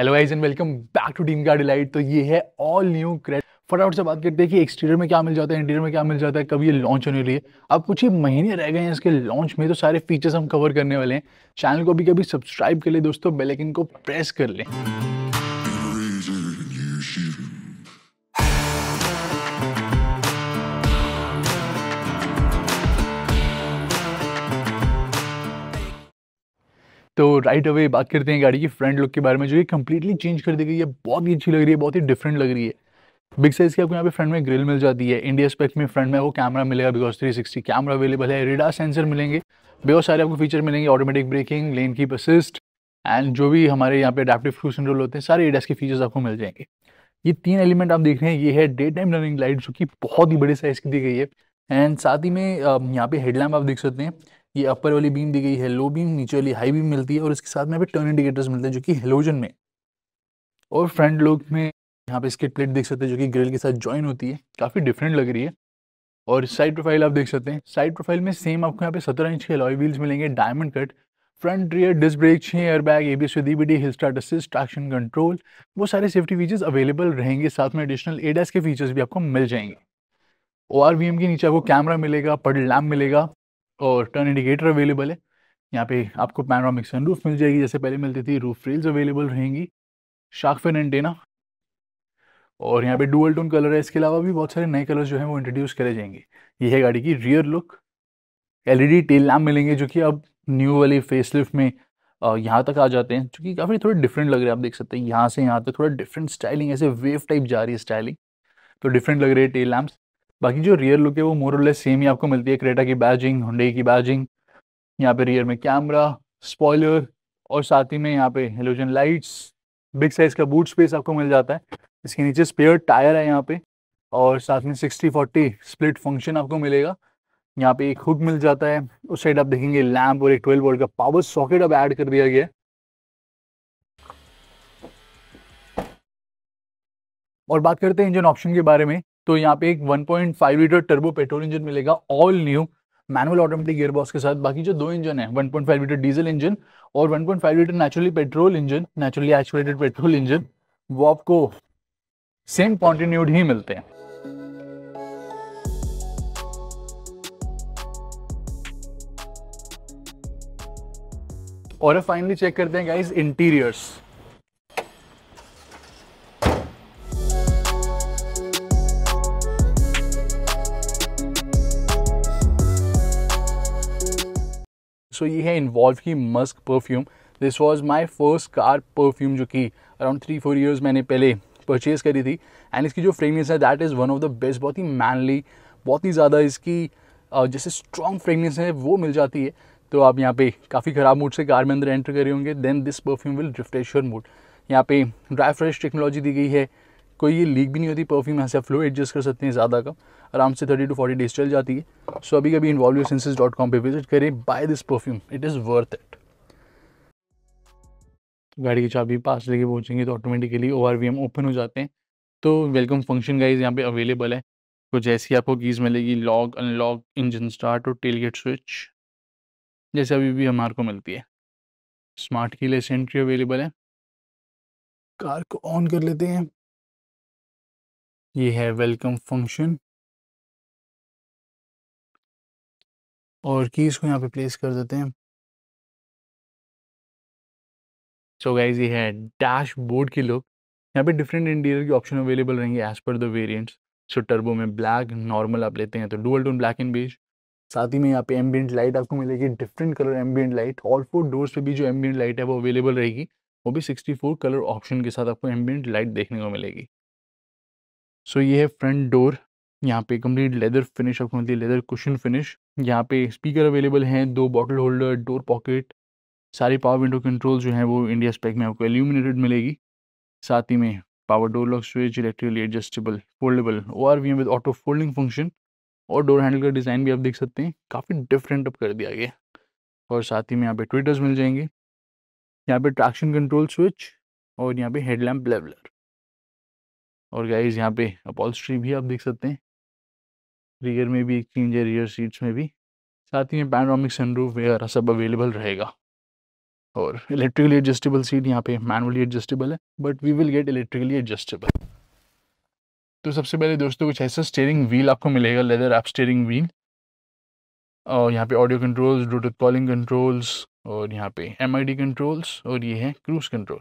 hello guys and welcome back to team का delight तो ये है ऑल न्यू क्रेड फटाफट से बात करते हैं कि एक्सटीरियर में क्या मिल जाता है इंटीरियर में क्या मिल जाता है कब ये लॉन्च होने लिए है अब कुछ ही महीने रह गए हैं इसके लॉन्च में तो सारे फीचर्स हम कवर करने वाले हैं चैनल को भी कभी सब्सक्राइब कर ले दोस्तों बेलेकिन को प्रेस कर लें तो राइट अवे बात करते हैं गाड़ी की फ्रंट लुक के बारे में जो ये कम्प्लीटली चेंज कर दी गई है बहुत ही अच्छी लग रही है बहुत ही डिफरेंट लग रही है बिग साइज़ की आपको यहाँ पे फ्रंट में ग्रिल मिल जाती है इंडिया स्पेक्ट में फ्रंट में वो कैमरा मिलेगा बिकॉज 360 कैमरा अवेलेबल है रेडा सेंसर मिलेंगे बहुत सारे आपको फीचर मिलेंगे automatic braking lane keep assist and जो भी हमारे यहाँ पे अडेप्टिव क्रूज रोल होते हैं सारे एडेस के फीचर्स आपको मिल जाएंगे ये तीन एलिमेंट आप देख रहे हैं ये है डे टाइम रनिंग लाइट जो कि बहुत ही बड़े साइज़ की दी गई है एंड साथ ही में यहाँ पे हेडलैम्प आप देख सकते हैं ये अपर वाली बीम दी गई है लो बीम नीचे वाली हाई बीम मिलती है और इसके साथ में यहाँ टर्न इंडिकेटर्स मिलते हैं जो कि हेलोजन में और फ्रंट लुक में यहाँ पे स्किट प्लेट देख सकते हैं जो कि ग्रिल के साथ ज्वाइन होती है काफ़ी डिफरेंट लग रही है और साइड प्रोफाइल आप देख सकते हैं साइड प्रोफाइल में सेम आपको यहाँ पे सत्रह इंच के अलॉय व्हील्स मिलेंगे diamond cut front rear disc brake छः airbag A B S D hill start assist traction control वो सारे सेफ्टी फीचर्स अवेलेबल रहेंगे साथ में एडिशनल एडेस के फीचर्स भी आपको मिल जाएंगे ओ आर वी एम के नीचे आपको कैमरा मिलेगा पड लैम्प मिलेगा और टर्न इंडिकेटर अवेलेबल है यहाँ पे आपको पैनोरामिक सनरूफ मिल जाएगी जैसे पहले मिलती थी रूफ रेल्स अवेलेबल रहेंगी शार्क फिन एंटेना और यहाँ पे डुअल टोन कलर है इसके अलावा भी बहुत सारे नए कलर जो हैं वो इंट्रोड्यूस करे जाएंगे ये है गाड़ी की rear look LED tail lamp मिलेंगे जो कि अब न्यू वाले फेसलिफ्ट में यहाँ तक आ जाते हैं जो काफ़ी थोड़े डिफरेंट लग रहे हैं आप देख सकते हैं यहाँ से यहाँ तक थोड़ा डिफरेंट स्टाइलिंग ऐसे वेव टाइप जा रही है स्टाइलिंग तो डिफरेंट लग रही है टेल लैम्प्स बाकी जो रियर लुक है वो मोरल सेम ही आपको मिलती है क्रेटा की बैजिंग हुडे की बैजिंग यहाँ पे रियर में कैमरा स्पॉयलर और साथ ही में यहाँ पे हेलोजन लाइट्स बिग साइज का बूट स्पेस आपको मिल जाता है इसके नीचे स्पेयर टायर है यहाँ पे और साथ में सिक्सटी फोर्टी स्प्लिट फंक्शन आपको मिलेगा यहाँ पे एक हुक मिल जाता है उस साइड आप देखेंगे लैम्प और एक ट्वेल्व वोल्ट का पावर सॉकेट अब ऐड कर दिया गया है और बात करते हैं इंजन ऑप्शन के बारे में तो यहाँ पे एक 1.5 लीटर टर्बो पेट्रोल इंजन मिलेगा all new manual automatic gearbox के साथ बाकी जो दो इंजन है 1.5 लीटर डीजल इंजन और 1.5 litre naturally petrol engine naturally actuated petrol engine वो आपको सेम कॉन्टिन्यूड ही मिलते हैं और फाइनली चेक करते हैं गाइस इंटीरियर्स सो ये है इन्वॉल्व की musk perfume this was my first car perfume जो कि अराउंड थ्री फोर ईयर्स मैंने पहले परचेज़ करी थी एंड इसकी जो फ्रेगनेंस है that is one of the best बहुत ही मैनली बहुत ही ज़्यादा इसकी जैसे स्ट्रॉन्ग फ्रेगनेंस है वो मिल जाती है तो आप यहाँ पे काफ़ी ख़राब मूड से कार में अंदर एंटर करे होंगे then this perfume will refresh your mood यहाँ पे ड्राई फ्रेश टेक्नोलॉजी दी गई है कोई ये लीक भी नहीं होती परफ्यूम यहाँ से आप फ्लो एडजस्ट कर सकते हैं ज़्यादा कम आराम से थर्टी टू फोर्टी डेज चल जाती है सो अभी कभी इन्वॉल्व सेंसेज डॉट कॉम पर विजिट करें buy this perfume it is worth it गाड़ी की चाबी पास लेके पहुँचेंगे तो ऑटोमेटिकली ओ ओपन हो जाते हैं तो वेलकम फंक्शन गाइज यहाँ पे अवेलेबल है तो जैसे ही आपको कीज़ मिलेगी लॉक अनलॉक इंजन स्टार्ट और टेल गेट स्विच जैसे अभी भी हमारे को मिलती है smart keyless entry available है कार को ऑन कर लेते हैं ये है वेलकम फंक्शन और कीज़ को यहाँ पे प्लेस कर देते हैं सो गाइज ये है डैशबोर्ड की लुक यहाँ पे डिफरेंट इंटीरियर की ऑप्शन अवेलेबल रहेंगे as per the variant so turbo में ब्लैक नॉर्मल आप लेते हैं तो dual tone black and beige साथ ही में यहाँ पे एम्बियंट लाइट आपको मिलेगी different colour ambient light all four doors पे भी जो एम्बियंट लाइट है वो अवेलेबल रहेगी वो भी 64 कलर ऑप्शन के साथ आपको एम्बियंट लाइट देखने को मिलेगी सो so, ये है फ्रंट डोर यहाँ पे कंप्लीट लेदर फिनिश आपको मिलती है लेदर कुशन फिनिश यहाँ पे स्पीकर अवेलेबल हैं दो बॉटल होल्डर डोर पॉकेट सारी पावर विंडो कंट्रोल जो है वो इंडिया स्पेक में आपको एल्यूमिनेटेड मिलेगी साथ ही में power door lock switch electrically adjustable foldable O R V M with auto folding function और डोर हैंडल का डिज़ाइन भी आप देख सकते हैं काफ़ी डिफरेंट अप कर दिया गया और साथ ही में यहाँ पे ट्विटर्स मिल जाएंगे यहाँ पे ट्रैक्शन कंट्रोल स्विच और यहाँ पे हेडलैम्प लेवलर और गाइज यहाँ पे अपॉलस्ट्री भी आप देख सकते हैं रियर में भी एक्सचेंज है रियर सीट्स में भी साथ ही में पैनोरामिक सनरूफ वगैरह सब अवेलेबल रहेगा और इलेक्ट्रिकली एडजस्टेबल सीट यहाँ पे मैनुअली एडजस्टेबल है but we will get electrically adjustable तो सबसे पहले दोस्तों कुछ ऐसा स्टेयरिंग व्हील आपको मिलेगा लेदर आप स्टेयरिंग व्हील और यहाँ पे audio controls Bluetooth calling controls और यहाँ पे एम कंट्रोल्स और ये है cruise control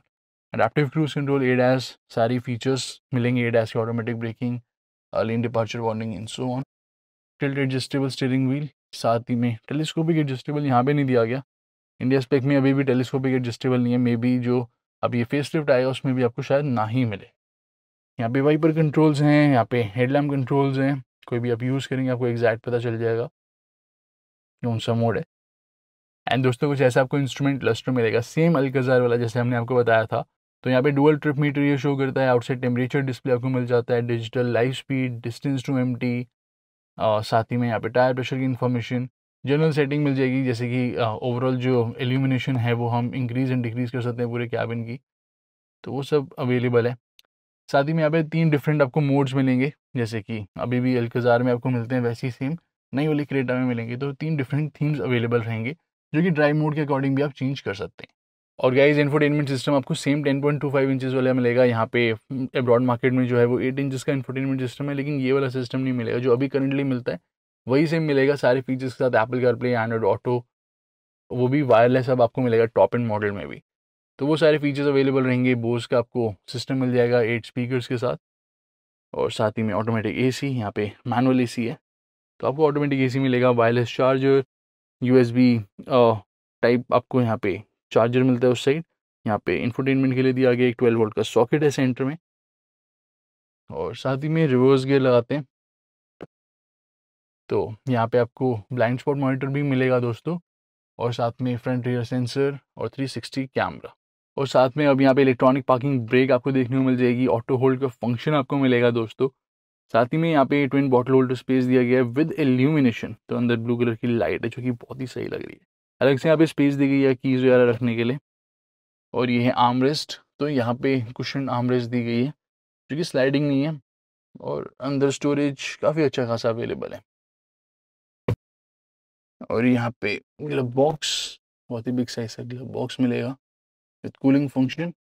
adaptive cruise control ADAS सारी फीचर्स मिलेंगे ए डैस की automatic braking early departure warning and so on tilt adjustable steering wheel साथ ही में टेलीस्कोपिक एडजस्टेबल यहाँ पे नहीं दिया गया इंडिया स्पेक में अभी भी टेलीस्कोपिक एडजस्टेबल नहीं है मे बी जो अब ये फेस लिफ्ट आएगा उसमें भी आपको शायद ना ही मिले यहाँ पे वाइपर कंट्रोल्स हैं यहाँ पे हेडलैम्प कंट्रोल्स हैं कोई भी आप यूज़ करेंगे आपको एग्जैक्ट पता चल जाएगा कौन सा मोड है एंड दोस्तों कुछ ऐसा आपको इंस्ट्रूमेंट क्लस्टर मिलेगा सेम अलकजार वाला जैसे हमने आपको बताया था तो यहाँ पे डुअल ट्रिप मीटर ये शो करता है आउटसाइड टेम्परेचर डिस्प्ले आपको मिल जाता है digital life speed distance to empty और साथ ही में यहाँ पे टायर प्रेशर की इन्फॉर्मेशन जनरल सेटिंग मिल जाएगी जैसे कि ओवरऑल जो एल्यूमिनेशन है वो हम इंक्रीज़ एंड डिक्रीज़ कर सकते हैं पूरे कैबिन की तो वो सब अवेलेबल है साथ ही में यहाँ पे तीन डिफरेंट आपको मोड्स मिलेंगे जैसे कि अभी भी अलकज़ार में आपको मिलते हैं वैसे ही सेम नई वाली क्रेटा में मिलेंगे तो तीन डिफरेंट थीम्स अवेलेबल रहेंगे जो कि ड्राइव मोड के अकॉर्डिंग भी आप चेंज कर सकते हैं और गाइज इन्फोटेनमेंट सिस्टम आपको सेम 10.25 पॉइंट इंचज वाला मिलेगा यहाँ पे अब्रॉड हम्म, मार्केट में जो है वो 8 इंचज़ का इन्फोटेनमेंट सिस्टम है लेकिन ये वाला सिस्टम नहीं मिलेगा जो अभी करंटली मिलता है वही सेम मिलेगा सारे फीचर्स के साथ एप्पल प्ले एंड्रॉइड ऑटो वो भी वायरलेस अब आपको मिलेगा टॉप एंड मॉडल में भी तो वो सारे फीचर्स अवेलेबल रहेंगे बोस का आपको सिस्टम मिल जाएगा एट स्पीकर के साथ और साथ ही में ऑटोमेटिक ए सी यहाँ पे मैनुअल ए सी है तो आपको ऑटोमेटिक ए सी मिलेगा wireless charger U S B type आपको यहाँ पे चार्जर मिलता है उस साइड यहाँ पे इंफोटेनमेंट के लिए दिया गया एक ट्वेल्व वोल्ट का सॉकेट है सेंटर में और साथ ही में रिवर्स गियर लगाते हैं तो यहाँ पे आपको ब्लाइंड स्पॉट मॉनिटर भी मिलेगा दोस्तों और साथ में फ्रंट रियर सेंसर और 360 कैमरा और साथ में अब यहाँ पे इलेक्ट्रॉनिक पार्किंग ब्रेक आपको देखने को मिल जाएगी ऑटो होल्ड का फंक्शन आपको मिलेगा दोस्तों साथ ही में यहाँ पे ट्विन बॉटल होल्डर स्पेस दिया गया है विद एल्यूमिनेशन तो अंदर ब्लू कलर की लाइट है जो कि बहुत ही सही लग रही है अलग से यहाँ पे स्पेस दी गई है कीज़ वगैरह रखने के लिए और ये है आमरेस्ट तो यहाँ पे कुशन आमरेस्ट दी गई है जो कि स्लाइडिंग नहीं है और अंदर स्टोरेज काफ़ी अच्छा खासा अवेलेबल है और यहाँ पे ग्लब बॉक्स बहुत ही बिग साइज का ग्लब बॉक्स मिलेगा विद कूलिंग फंक्शन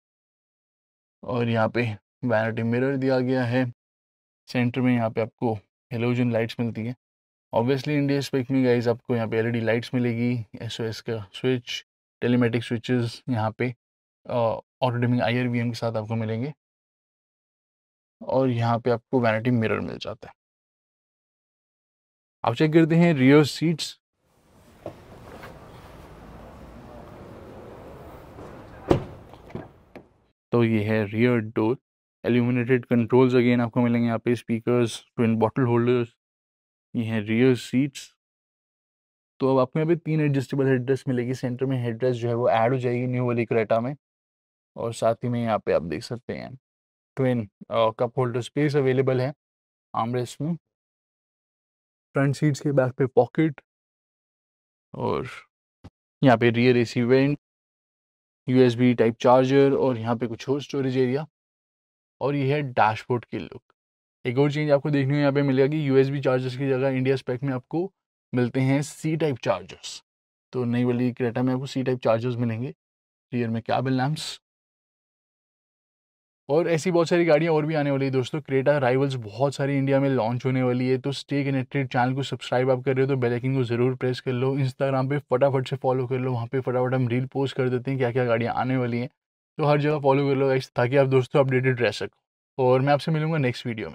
और यहाँ पे वैनिटी मिरर दिया गया है सेंटर में यहाँ पे आपको हेलोजन लाइट्स मिलती है ऑब्वियसली इंडिया स्पेक में गाइज आपको यहाँ पे एलईडी लाइट्स e मिलेगी एसओएस का स्विच टेलीमेटिक स्विचेस यहाँ पे ऑटो डिमिंग आई के साथ आपको मिलेंगे और यहाँ पे आपको वैनिटी मिरर मिल जाता है आप चेक करते हैं रियर सीट्स तो ये है rear door illuminated controls again आपको मिलेंगे यहाँ पे स्पीकर्स ट्विन बॉटल होल्डर्स ये है रियर सीट्स तो अब आपको यहाँ पे तीन एडजस्टेबल हेडरेस मिलेगी सेंटर में हेडरेस जो है वो ऐड हो जाएगी न्यू वाली क्रेटा में और साथ ही में यहाँ पे आप देख सकते हैं twin cup holder space available है आमरेस में फ्रंट सीट्स के बैक पे पॉकेट और यहाँ पे rear AC vent USB type charger और यहाँ पे कुछ और स्टोरेज एरिया और ये है डैशबोर्ड की लुक एक और चेंज आपको देखने को यहाँ पे मिलेगा कि बी चार्जर्स की जगह इंडिया स्पेक में आपको मिलते हैं सी टाइप चार्जर्स तो नई वाली क्रेटा में आपको सी टाइप चार्जर्स मिलेंगे रियर में क्या लैम्प्स और ऐसी बहुत सारी गाड़ियाँ और भी आने वाली है दोस्तों क्रेटा राइवल्स बहुत सारी इंडिया में लॉन्च होने वाली है तो स्टे कनेक्टेड चैनल को सब्सक्राइब आप कर रहे हो तो बेल आइकन को ज़रूर प्रेस कर लो इंस्टाग्राम पे फटाफट से फॉलो कर लो वहाँ पे फटाफट हम रील पोस्ट कर देते हैं क्या क्या गाड़ियाँ आने वाली हैं तो हर जगह फॉलो कर लो ताकि आप दोस्तों अपडेटेड रह सको और मैं आपसे मिलूंगा नेक्स्ट वीडियो में